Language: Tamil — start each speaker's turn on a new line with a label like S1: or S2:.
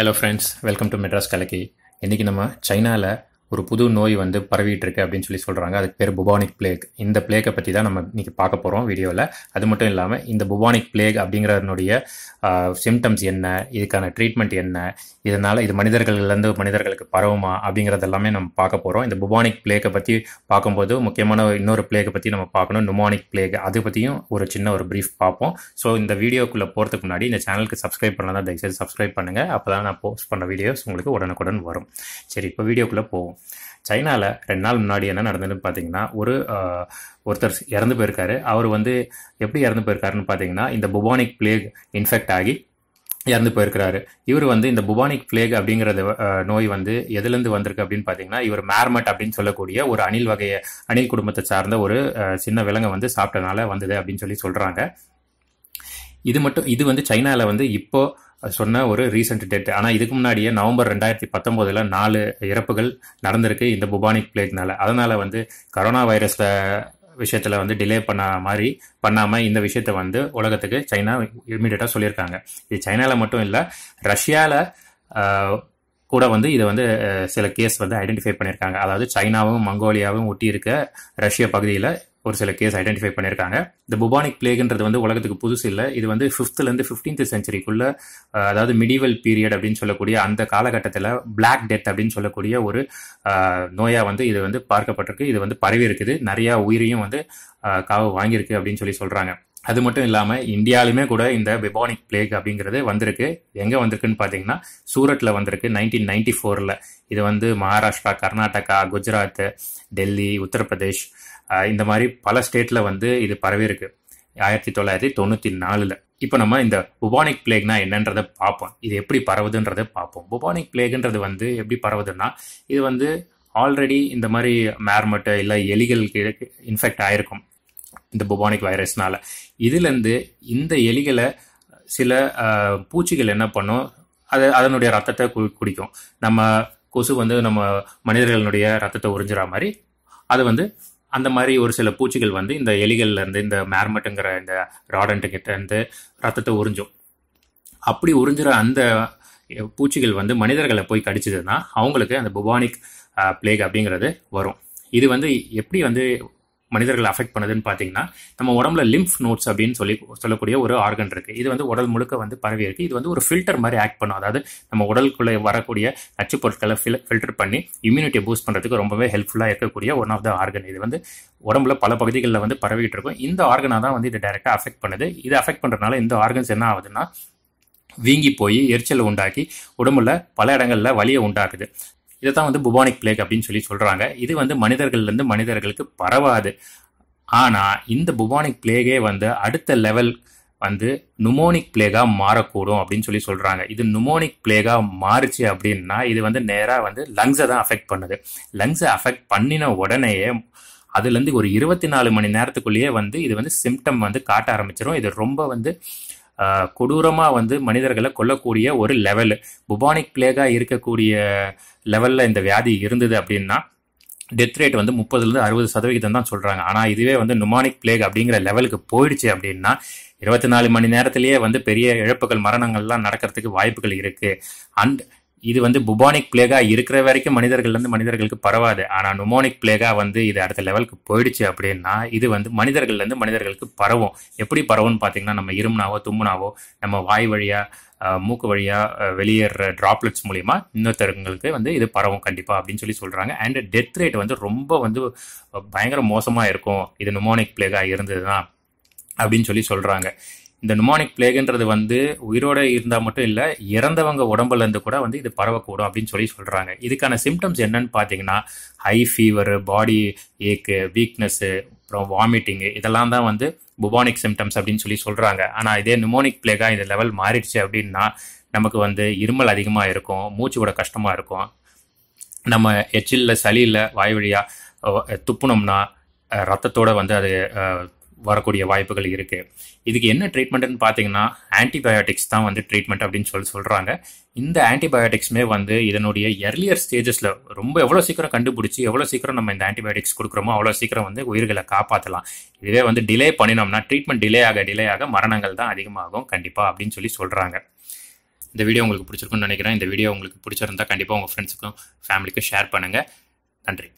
S1: hello friends welcome to Madras Kalakki இன்றைக்கி நம்ம சைனாவில் ஒரு புது நோய் வந்து பரவிட்டு இருக்கு அப்படின்னு சொல்லி சொல்கிறாங்க அதுக்கு பேர் புபானிக் பிளேக் இந்த பிளேக்கை பற்றி தான் நம்ம இன்றைக்கி பார்க்க போகிறோம் வீடியோவில் அது மட்டும் இல்லாமல் இந்த புபானிக் பிளேக் அப்படிங்கிறதனுடைய சிம்டம்ஸ் என்ன இதுக்கான ட்ரீட்மெண்ட் என்ன இதனால் இது மனிதர்கள்லேருந்து மனிதர்களுக்கு பரவுமா அப்படிங்கிறது எல்லாமே நம்ம பார்க்க போகிறோம் இந்த புபானிக் பிளேக்கை பற்றி பார்க்கும்போது முக்கியமான இன்னொரு பிளேக்கை பற்றி நம்ம பார்க்கணும் நுமானிக் பிளேக் அது பற்றியும் ஒரு சின்ன ஒரு ப்ரீஃப் பார்ப்போம் ஸோ இந்த வீடியோக்குள்ளே போகிறதுக்கு முன்னாடி இந்த சேனலுக்கு சப்ஸ்கிரைப் பண்ணலாம் தயவுசெய்து சப்ஸ்கிரைப் பண்ணுங்கள் அப்பதான் நான் போஸ்ட் பண்ண வீடியோஸ் உங்களுக்கு உடனுக்குடன் வரும் சரி இப்போ வீடியோக்குள்ளே போவோம் சைனாவில் ரெண்டு நாள் முன்னாடி என்ன நடந்ததுன்னு பார்த்தீங்கன்னா ஒரு ஒருத்தர் இறந்து போயிருக்காரு அவர் வந்து எப்படி இறந்து போயிருக்காருன்னு பார்த்தீங்கன்னா இந்த புபானிக் பிளேக் இன்ஃபெக்ட் ஆகி இறந்து போயிருக்கிறாரு இவர் வந்து இந்த புபானிக் பிளேக் அப்படிங்கிறத நோய் வந்து எதுலேருந்து வந்திருக்கு அப்படின்னு பார்த்தீங்கன்னா இவர் மேர்மட் அப்படின்னு சொல்லக்கூடிய ஒரு அணில் வகையை அணில் குடும்பத்தை சார்ந்த ஒரு சின்ன விலங்கை வந்து சாப்பிட்டனால வந்தது அப்படின்னு சொல்லி சொல்கிறாங்க இது மட்டும் இது வந்து சைனாவில் வந்து இப்போது சொன்ன ஒரு ரீசெண்ட் டேட் ஆனால் இதுக்கு முன்னாடியே நவம்பர் ரெண்டாயிரத்தி பத்தொம்போதில் நாலு இறப்புகள் நடந்திருக்கு இந்த புபானிக் பிளேக்னால அதனால் வந்து கரோனா வைரஸில் விஷயத்தில் வந்து டிலே பண்ண மாதிரி பண்ணாமல் இந்த விஷயத்தை வந்து உலகத்துக்கு சைனா இமீடியட்டாக சொல்லியிருக்காங்க இது சைனாவில் மட்டும் இல்லை ரஷ்யாவில் கூட வந்து இதை வந்து சில கேஸ் வந்து ஐடென்டிஃபை பண்ணியிருக்காங்க அதாவது சைனாவும் மங்கோலியாவும் ஒட்டி இருக்க ரஷ்ய பகுதியில் ஒரு சில கேஸ் ஐடென்டிஃபை பண்ணியிருக்காங்க இந்த புபானிக் பிளேக்ன்றது வந்து உலகத்துக்கு புதுசு இல்லை இது வந்து ஃபிஃப்த்லேருந்து ஃபிஃப்டீன்த் செஞ்சுரிக்குள்ள அதாவது மிடிவல் பீரியட் அப்படின்னு சொல்லக்கூடிய அந்த காலகட்டத்தில் பிளாக் டெத் அப்படின்னு சொல்லக்கூடிய ஒரு நோயாக வந்து இது வந்து பார்க்கப்பட்டிருக்கு இது வந்து பரவி இருக்குது நிறையா உயிரையும் வந்து காவு வாங்கியிருக்கு அப்படின்னு சொல்லி சொல்கிறாங்க அது மட்டும் இல்லாமல் இந்தியாலுமே கூட இந்த பிபானிக் பிளேக் அப்படிங்கிறது வந்திருக்கு எங்கே வந்திருக்குன்னு பார்த்தீங்கன்னா சூரட்டில் வந்திருக்கு நைன்டீன் நைன்டி ஃபோரில் இது வந்து மகாராஷ்டிரா கர்நாடகா குஜராத் டெல்லி உத்தரப்பிரதேஷ் இந்த மாதிரி பல ஸ்டேட்டில் வந்து இது பரவி இருக்கு ஆயிரத்தி தொள்ளாயிரத்தி தொண்ணூற்றி நாலில் இப்போ நம்ம இந்த புபானிக் பிளேக்னா என்னன்றதை பார்ப்போம் இது எப்படி பரவுதுன்றதை பார்ப்போம் புபானிக் பிளேக்ன்றது வந்து எப்படி பரவுதுன்னா இது வந்து ஆல்ரெடி இந்த மாதிரி மேர்மட்டு இல்லை எலிகளுக்கு இன்ஃபெக்ட் ஆயிருக்கும் இந்த புபானிக் வைரஸ்னால இதுலேருந்து இந்த எலிகளை சில பூச்சிகள் என்ன பண்ணும் அது அதனுடைய ரத்தத்தை கு குடிக்கும் நம்ம கொசு வந்து நம்ம மனிதர்களுடைய ரத்தத்தை உறிஞ்சுற மாதிரி அது வந்து அந்த மாதிரி ஒரு சில பூச்சிகள் வந்து இந்த எலிகள்லேருந்து இந்த மேர்மட்டுங்கிற இந்த ராடன்ட்டுக்கிட்டேருந்து ரத்தத்தை உறிஞ்சும் அப்படி உறிஞ்சுற அந்த பூச்சிகள் வந்து மனிதர்களை போய் கடிச்சதுன்னா அவங்களுக்கு அந்த புபானிக் பிளேக் அப்படிங்கிறது வரும் இது வந்து எப்படி வந்து மனிதர்களை அஃபெக்ட் பண்ணுதுன்னு பார்த்தீங்கன்னா நம்ம உடம்புல லிம்ஃப் நோட்ஸ் அப்படின்னு சொல்லி சொல்லக்கூடிய ஒரு ஆர்கன் இருக்குது இது வந்து உடல் முழுக்க வந்து பரவி இருக்குது இது வந்து ஒரு ஃபில்டர் மாதிரி ஆக்ட் பண்ணும் அதாவது நம்ம உடலுக்குள்ளே வரக்கூடிய நச்சு பொருட்களை ஃபில் ஃபில்டர் பண்ணி இம்யூனிட்டியை பூஸ்ட் பண்ணுறதுக்கு ரொம்பவே ஹெல்ப்ஃபுல்லாக இருக்கக்கூடிய ஒன் ஆஃப் த ஆர்கன் இது வந்து உடம்புல பல பகுதிகளில் வந்து பரவிட்டு இருக்கும் இந்த ஆர்கனாக தான் வந்து இது டைரெக்டாக அஃபெக்ட் பண்ணுது இது அஃபெக்ட் பண்ணுறதுனால இந்த ஆர்கன்ஸ் என்ன ஆகுதுன்னா வீங்கி போய் எரிச்சலை உண்டாக்கி உடம்புல பல இடங்களில் வலியை உண்டாக்குது இதை தான் வந்து புபானிக் பிளேக் அப்படின்னு சொல்லி சொல்கிறாங்க இது வந்து மனிதர்கள்லேருந்து மனிதர்களுக்கு பரவாது ஆனால் இந்த புபானிக் பிளேகே வந்து அடுத்த லெவல் வந்து நுமோனிக் பிளேகா மாறக்கூடும் அப்படின்னு சொல்லி சொல்கிறாங்க இது நுமோனிக் பிளேகா மாறுச்சு அப்படின்னா இது வந்து நேராக வந்து லங்ஸை தான் அஃபெக்ட் பண்ணுது லங்ஸை அஃபெக்ட் பண்ணின உடனேயே அதுலேருந்து ஒரு இருபத்தி நாலு மணி நேரத்துக்குள்ளேயே வந்து இது வந்து சிம்டம் வந்து காட்ட ஆரம்பிச்சிடும் இது ரொம்ப வந்து கொடூரமாக வந்து மனிதர்களை கொல்லக்கூடிய ஒரு லெவலு புபானிக் பிளேகாக இருக்கக்கூடிய லெவலில் இந்த வியாதி இருந்தது அப்படின்னா டெத் ரேட் வந்து முப்பதுலேருந்து அறுபது சதவிகிதம் தான் சொல்கிறாங்க ஆனால் இதுவே வந்து நுமானிக் பிளேக் அப்படிங்கிற லெவலுக்கு போயிடுச்சு அப்படின்னா இருபத்தி நாலு மணி நேரத்திலேயே வந்து பெரிய இழப்புகள் மரணங்கள்லாம் நடக்கிறதுக்கு வாய்ப்புகள் இருக்குது அண்ட் இது வந்து புபானிக் பிளேகா இருக்கிற வரைக்கும் மனிதர்கள்லேருந்து மனிதர்களுக்கு பரவாது ஆனால் நுமோனிக் பிளேகா வந்து இது அடுத்த லெவலுக்கு போயிடுச்சு அப்படின்னா இது வந்து மனிதர்கள்லேருந்து மனிதர்களுக்கு பரவும் எப்படி பரவும்னு பார்த்தீங்கன்னா நம்ம இருமுனாவோ தும்முனாவோ நம்ம வாய் வழியாக மூக்கு வழியாக வெளியேற ட்ராப்லெட்ஸ் மூலிமா இன்னொருத்தருங்களுக்கு வந்து இது பரவும் கண்டிப்பாக அப்படின்னு சொல்லி சொல்கிறாங்க அண்ட் டெத் ரேட் வந்து ரொம்ப வந்து பயங்கர மோசமாக இருக்கும் இது நுமோனிக் பிளேகா இருந்ததுதான் அப்படின்னு சொல்லி சொல்கிறாங்க இந்த நுமானிக் பிளேக்ன்றது வந்து உயிரோடு இருந்தால் மட்டும் இல்லை இறந்தவங்க உடம்புலேருந்து கூட வந்து இது பரவக்கூடும் அப்படின்னு சொல்லி சொல்கிறாங்க இதுக்கான சிம்டம்ஸ் என்னன்னு பார்த்தீங்கன்னா ஹை ஃபீவரு பாடி ஏக்கு வீக்னஸ்ஸு அப்புறம் வாமிட்டிங்கு இதெல்லாம் தான் வந்து புபானிக் சிம்டம்ஸ் அப்படின்னு சொல்லி சொல்கிறாங்க ஆனால் இதே நுமோனிக் பிளேகாக இந்த லெவல் மாறிடுச்சு அப்படின்னா நமக்கு வந்து இருமல் அதிகமாக இருக்கும் மூச்சு கூட கஷ்டமாக இருக்கும் நம்ம எச்சிலில் சளியில் வாய் வழியாக துப்புனோம்னா ரத்தத்தோடு வந்து அது வரக்கூடிய வாய்ப்புகள் இருக்குது இதுக்கு என்ன ட்ரீட்மெண்ட்னு பார்த்தீங்கன்னா ஆன்டிபயோட்டிக்ஸ் தான் வந்து ட்ரீட்மெண்ட் அப்படின்னு சொல்லி சொல்கிறாங்க இந்த ஆன்டிபயோட்டிக்ஸ்மே வந்து இதனுடைய எர்லியர் ஸ்டேஜஸில் ரொம்ப எவ்வளோ சீக்கிரம் கண்டுபிடிச்சி எவ்வளோ சீக்கிரம் நம்ம இந்த ஆன்டிபயோட்டிக்ஸ் கொடுக்குறோமோ அவ்வளோ சீக்கிரம் வந்து உயிர்களை காப்பாற்றலாம் இதுவே வந்து டிலே பண்ணினோம்னா ட்ரீட்மெண்ட் டிலே ஆக டிலே ஆக மரணங்கள் தான் அதிகமாகும் கண்டிப்பாக அப்படின்னு சொல்லி சொல்கிறாங்க இந்த வீடியோ உங்களுக்கு பிடிச்சிருக்குன்னு நினைக்கிறேன் இந்த வீடியோ உங்களுக்கு பிடிச்சிருந்தா கண்டிப்பாக உங்கள் ஃப்ரெண்ட்ஸுக்கும் ஃபேமிலிக்கும் ஷேர் பண்ணுங்கள் நன்றி